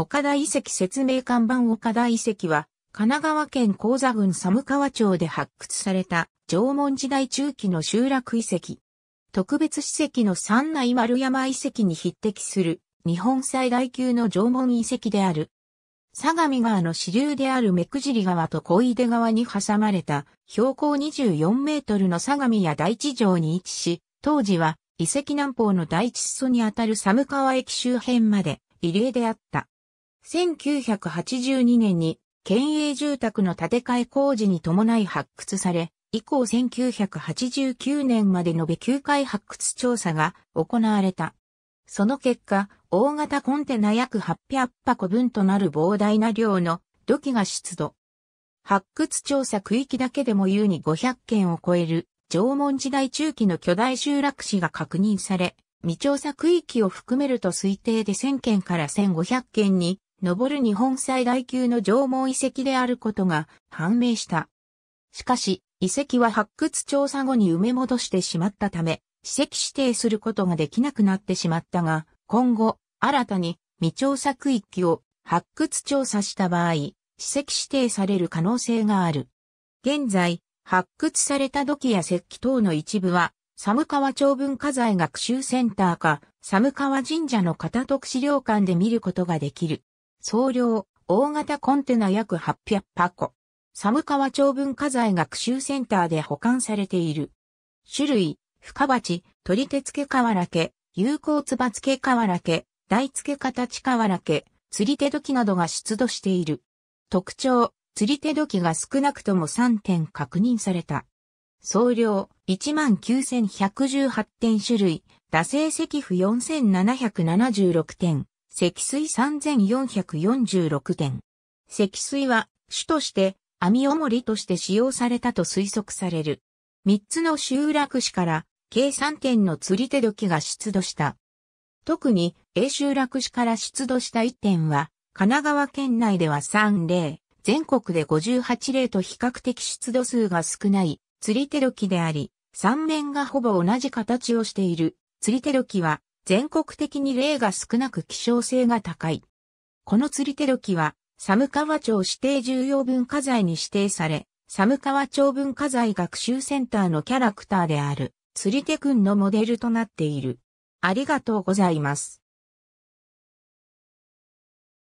岡田遺跡説明看板岡田遺跡は、神奈川県高座郡寒川町で発掘された縄文時代中期の集落遺跡。特別史跡の三内丸山遺跡に匹敵する日本最大級の縄文遺跡である。相模川の支流である目くじり川と小出川に挟まれた標高24メートルの相模屋大地城に位置し、当時は遺跡南方の大地裾にあたる寒川駅周辺まで異例であった。1982年に県営住宅の建て替え工事に伴い発掘され、以降1989年まで延べ9回発掘調査が行われた。その結果、大型コンテナ約800箱分となる膨大な量の土器が出土。発掘調査区域だけでも優に500件を超える縄文時代中期の巨大集落史が確認され、未調査区域を含めると推定で1000件から1500件に登る日本最大級の縄文遺跡であることが判明した。しかし、遺跡は発掘調査後に埋め戻してしまったため、史跡指定することができなくなってしまったが、今後、新たに未調査区域を発掘調査した場合、史跡指定される可能性がある。現在、発掘された土器や石器等の一部は、寒川町文化財学習センターか、寒川神社の片徳資料館で見ることができる。総量、大型コンテナ約800箱。寒川町文化財学習センターで保管されている。種類、深鉢、取手付瓦家、有効つば付瓦家、台付形瓦家、釣り手時などが出土している。特徴、釣り手時が少なくとも3点確認された。総量19,118点種類、打製石符4,776点、積水3446点。積水は、主として、網おもりとして使用されたと推測される。三つの集落市から、計3点の釣り手時が出土した。特に、A 集落市から出土した1点は、神奈川県内では3例、全国で58例と比較的出土数が少ない釣り手時であり、3面がほぼ同じ形をしている釣り手時は全国的に例が少なく希少性が高い。この釣り手時は、寒川町指定重要文化財に指定され、寒川町文化財学習センターのキャラクターである、釣り手くんのモデルとなっている。ありがとうございます。